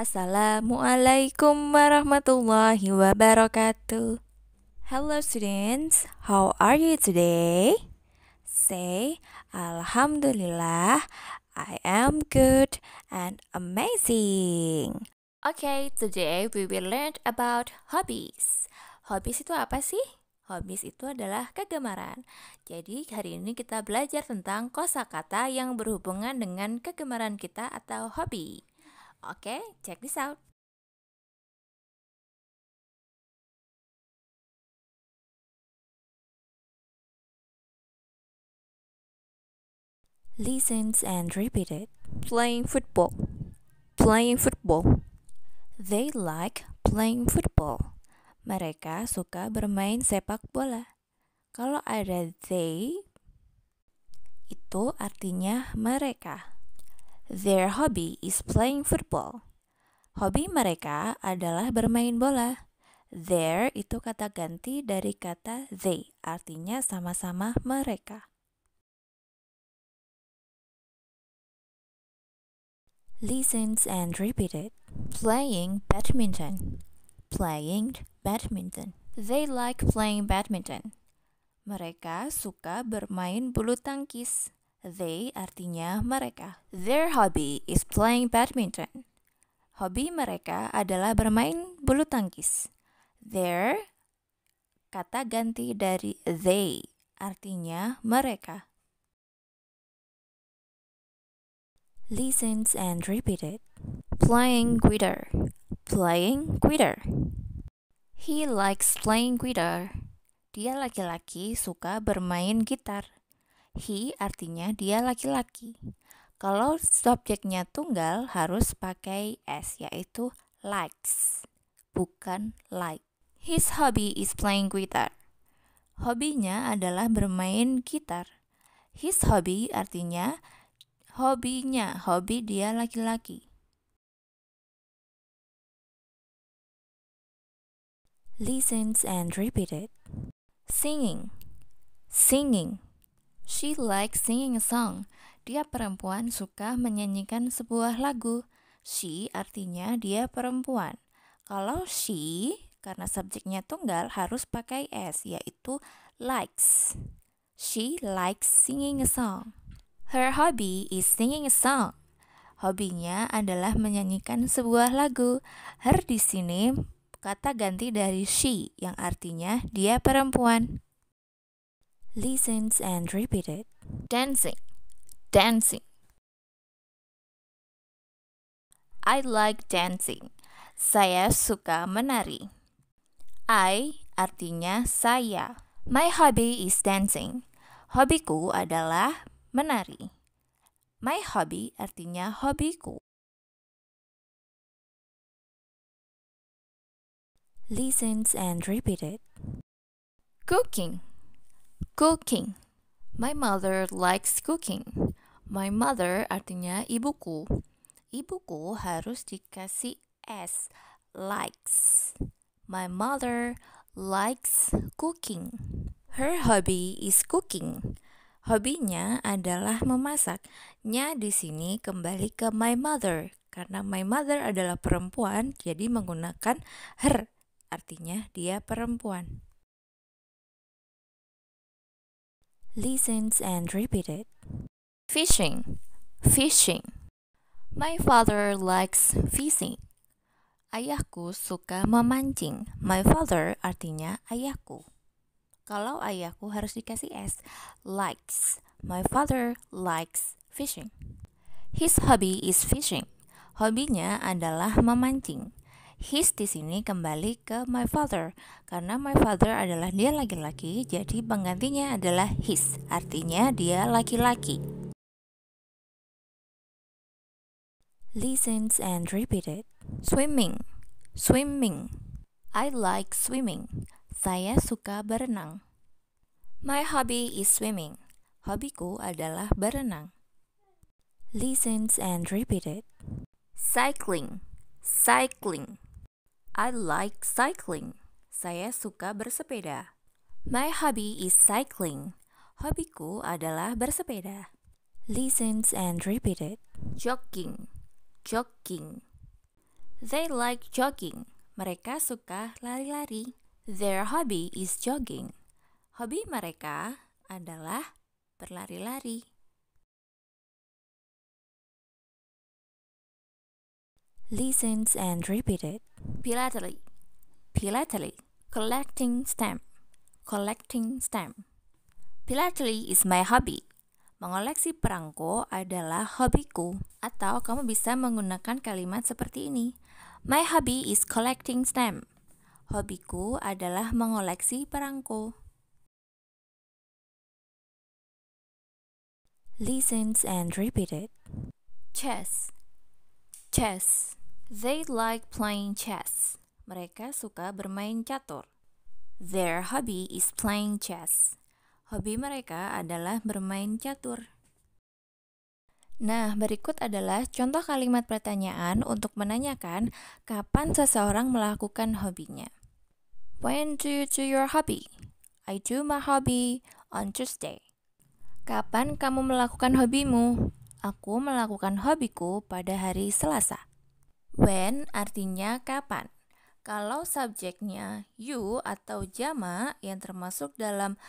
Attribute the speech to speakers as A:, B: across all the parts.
A: Assalamualaikum warahmatullahi wabarakatuh. Hello students, how are you today? Say Alhamdulillah, I am good and amazing. Okay, today we will learn about hobbies. Hobbies itu apa sih? Hobbies itu adalah kegemaran. Jadi hari ini kita belajar tentang
B: kosakata yang berhubungan dengan kegemaran kita atau hobi. Oke, okay, check this out. Listens and repeat it. Playing football. Playing
A: football. They like playing football. Mereka suka bermain sepak bola. Kalau ada they, itu artinya mereka. Their hobby is playing football. Hobi mereka adalah bermain bola. Their itu kata ganti
B: dari kata they, artinya sama-sama mereka. Listen and repeat it. Playing badminton. Playing badminton. They like
A: playing badminton. Mereka suka bermain bulu tangkis. They artinya mereka. Their hobby is playing badminton. Hobi mereka adalah bermain bulu tangkis. Their
B: kata ganti dari they artinya mereka. Listens and repeat it. Playing guitar. Playing guitar. He likes playing
A: guitar. Dia laki-laki suka bermain gitar. He artinya dia laki-laki. Kalau subjeknya tunggal harus pakai s yaitu likes, bukan like. His hobby is playing guitar. Hobinya adalah bermain gitar. His hobby
B: artinya hobinya, hobi dia laki-laki. Listens and repeat it. Singing, singing She likes singing a
A: song. Dia perempuan suka menyanyikan sebuah lagu. She artinya dia perempuan. Kalau she karena subjeknya tunggal harus pakai s yaitu likes. She likes singing a song. Her hobby is singing a song. Hobinya adalah menyanyikan sebuah lagu. Her di sini kata ganti dari she yang artinya
B: dia perempuan. Listen and repeat it. Dancing, dancing. I like dancing. Saya suka menari. I artinya
A: saya. My hobby is dancing. Hobiku adalah
B: menari. My hobby artinya hobiku. Listen and repeat it. Cooking. Cooking. My mother likes
A: cooking. My mother artinya ibuku. Ibuku harus dikasih s likes. My mother likes cooking. Her hobby is cooking. Hobinya adalah memasak. Nya di sini kembali ke my mother karena my mother adalah
B: perempuan jadi menggunakan her artinya dia perempuan. Listen and repeat it. Fishing. Fishing. My father likes fishing.
A: Ayahku suka memancing. My father artinya ayahku. Kalau ayahku harus dikasih S, likes. My father likes fishing. His hobby is fishing. Hobinya adalah memancing his di sini kembali ke my father karena my father adalah
B: dia laki-laki, jadi penggantinya adalah his. Artinya dia laki-laki. Listens and repeat it. Swimming. Swimming. I like swimming. Saya
A: suka berenang. My hobby is swimming. Hobiku adalah berenang. Listens and repeat it. Cycling. Cycling. I like cycling. Saya suka bersepeda. My hobby is cycling. Hobiku adalah bersepeda. Listen and repeat it. Jogging. Jogging. They like jogging. Mereka suka lari-lari. Their hobby is
B: jogging. Hobi mereka adalah berlari-lari. Listen and repeat it. pilately, Collecting stamp.
A: Collecting stamp. Pilately is my hobby. Mengoleksi perangko adalah hobiku. Atau kamu bisa menggunakan kalimat seperti ini.
B: My hobby is collecting stamp. Hobiku adalah mengoleksi perangko. Listen and repeat it. Chess. Chess.
A: They like playing chess. Mereka suka bermain catur. Their hobby is playing chess. Hobi mereka adalah bermain catur. Nah, berikut adalah contoh kalimat pertanyaan untuk menanyakan kapan seseorang melakukan hobinya. When do you do your hobby? I do my hobby on Tuesday. Kapan kamu melakukan hobimu? Aku melakukan hobiku pada hari Selasa. When artinya kapan. Kalau subjeknya you atau jama yang termasuk dalam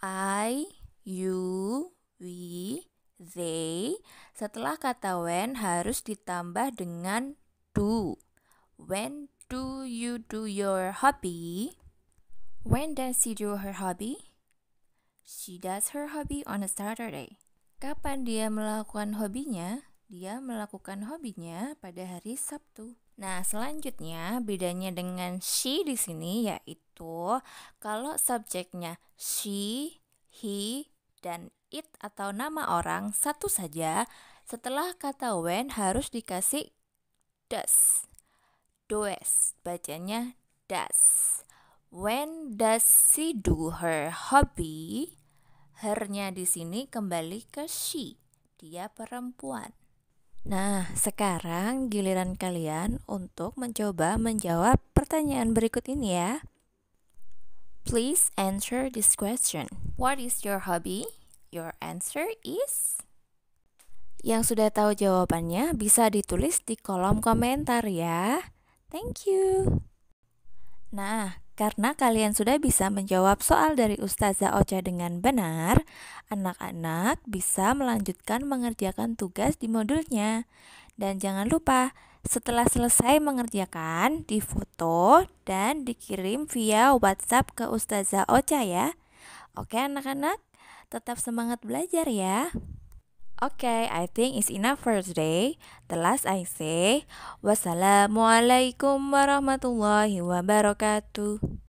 A: I, you, we, they, setelah kata when harus ditambah dengan do. When do you do your hobby? When does she do her hobby? She does her hobby on a Saturday. Kapan dia melakukan hobinya? Dia melakukan hobinya pada hari Sabtu. Nah, selanjutnya bedanya dengan she di sini yaitu kalau subjeknya she, he, dan it atau nama orang satu saja, setelah kata when harus dikasih does. Does bacanya does. When does she do her hobby? Hernya di sini kembali ke she. Dia perempuan. Nah, sekarang giliran kalian untuk mencoba menjawab pertanyaan berikut ini ya. Please answer this question. What is your hobby? Your answer is Yang sudah tahu jawabannya bisa ditulis di kolom komentar ya. Thank you. Nah, karena kalian sudah bisa menjawab soal dari Ustazah Ocha dengan benar, anak-anak bisa melanjutkan mengerjakan tugas di modulnya. Dan jangan lupa, setelah selesai mengerjakan, difoto dan dikirim via WhatsApp ke Ustazah Ocha ya. Oke anak-anak, tetap semangat belajar ya. Okay, I think it's enough for today. The last I say, Wassalamualaikum warahmatullahi wabarakatuh.